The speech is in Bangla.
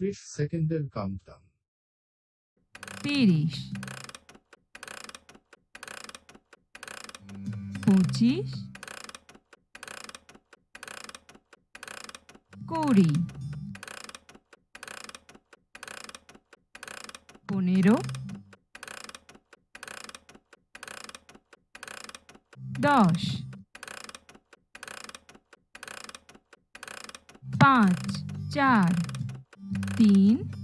ত্রিশ সেকেন্ডের কাউন্টডাউন তিরিশ পঁচিশ কুড়ি পনেরো দশ পাঁচ চার bean